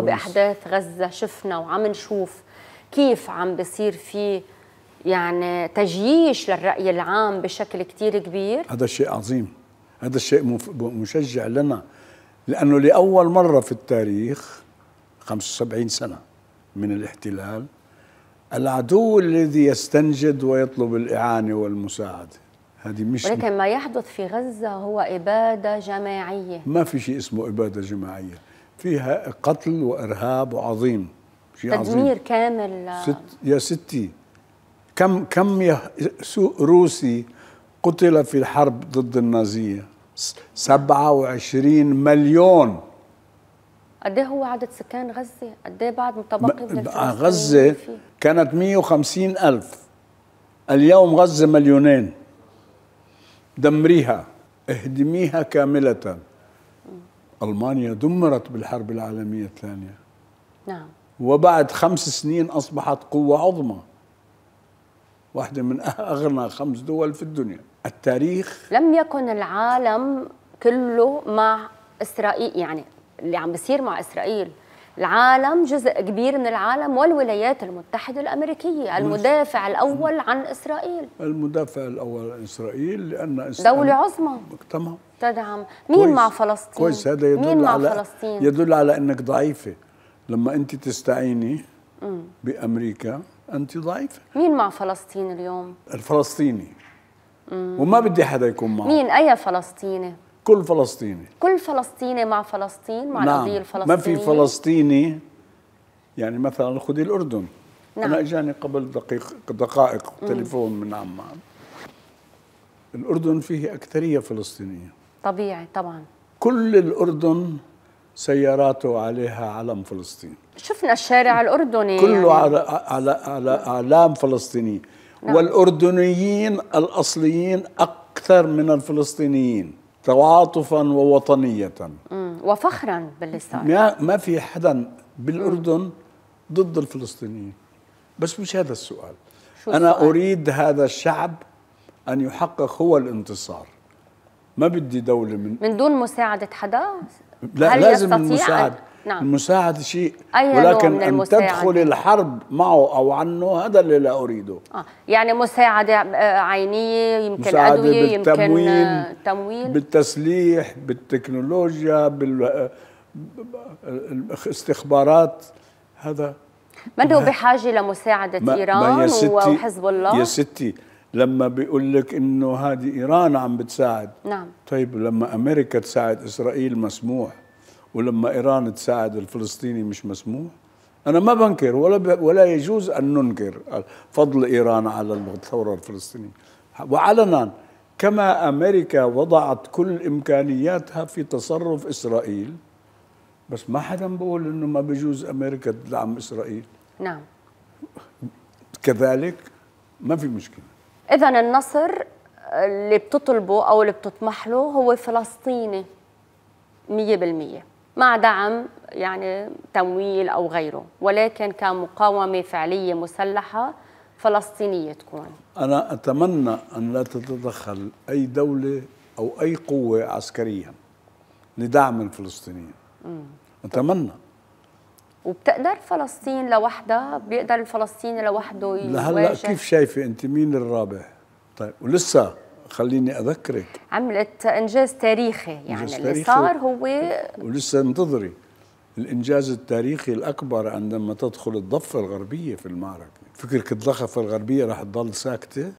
باحداث غزه شفنا وعم نشوف كيف عم بصير في يعني تجييش للراي العام بشكل كثير كبير هذا شيء عظيم هذا الشيء مشجع لنا لانه لاول مره في التاريخ 75 سنه من الاحتلال العدو الذي يستنجد ويطلب الاعانه والمساعده هذه مش ولكن ما يحدث في غزه هو اباده جماعيه ما في شيء اسمه اباده جماعيه فيها قتل وارهاب وعظيم شيء تدمير عظيم. كامل ست يا ستي كم كم روسي قتل في الحرب ضد النازيه 27 مليون قد إيه هو عدد سكان غزه؟ قد بعد متبقي من غزه كانت 150 ألف اليوم غزه مليونين دمريها اهدميها كامله ألمانيا دمرت بالحرب العالمية الثانية نعم وبعد خمس سنين أصبحت قوة عظمى واحدة من أغنى خمس دول في الدنيا التاريخ لم يكن العالم كله مع إسرائيل يعني اللي عم بيصير مع إسرائيل العالم جزء كبير من العالم والولايات المتحدة الأمريكية المدافع الأول عن إسرائيل المدافع الأول عن إسرائيل لأن إسرائيل دولة عظمى تمام تدعم مين كويس. مع فلسطين كويس هذا يدل مين مع على فلسطين؟ يدل على أنك ضعيفة لما أنت تستعيني بأمريكا أنت ضعيفة مين مع فلسطين اليوم؟ الفلسطيني مم. وما بدي حدا يكون معه مين أي فلسطيني؟ كل فلسطيني كل فلسطيني مع فلسطين مع نعم. القضيه الفلسطينيه ما في فلسطيني يعني مثلا خذي الاردن نعم. انا اجاني قبل دقيق دقائق تليفون من عمان الاردن فيه اكثريه فلسطينيه طبيعي طبعا كل الاردن سياراته عليها علم فلسطين شفنا الشارع الاردني كله يعني. على على على اعلام فلسطيني نعم. والاردنيين الاصليين اكثر من الفلسطينيين تعاطفا ووطنية وفخرا باللي ما, ما في حدا بالأردن ضد الفلسطينيين بس مش هذا السؤال أنا السؤال؟ أريد هذا الشعب أن يحقق هو الانتصار ما بدي دولة من من دون مساعدة حدا؟ لا هل لازم يستطيع المساعدة نعم المساعدة شيء أي ولكن نوع من المساعدة؟ تدخل الحرب معه أو عنه هذا اللي لا أريده آه يعني مساعدة آه، عينية يمكن مساعدة أدوية بالتموين يمكن آه، تمويل بالتسليح بالتكنولوجيا بالاستخبارات آه، هذا من هو بحاجة لمساعدة ما إيران ما يا ستي وحزب الله يا ستي لما بيقول لك انه هذه ايران عم بتساعد نعم طيب لما امريكا تساعد اسرائيل مسموح ولما ايران تساعد الفلسطيني مش مسموح انا ما بنكر ولا ولا يجوز ان ننكر فضل ايران على الثوره الفلسطينيه وعلنا كما امريكا وضعت كل امكانياتها في تصرف اسرائيل بس ما حدا بيقول انه ما بيجوز امريكا تدعم اسرائيل نعم كذلك ما في مشكله اذا النصر اللي بتطلبه او اللي بتطمح له هو فلسطيني 100% مع دعم يعني تمويل أو غيره ولكن كمقاومة فعلية مسلحة فلسطينية تكون أنا أتمنى أن لا تتدخل أي دولة أو أي قوة عسكريا لدعم الفلسطينيين أتمنى وبتقدر فلسطين لوحدها بيقدر الفلسطيني لوحده يواجه لهلا كيف شايفه انت مين الرابع طيب ولسه خليني اذكرك عملت انجاز تاريخي يعني إنجاز تاريخي اللي صار هو ولسه انتظري الانجاز التاريخي الاكبر عندما تدخل الضفه الغربيه في المعركه فكرك الضفه الغربيه راح تضل ساكته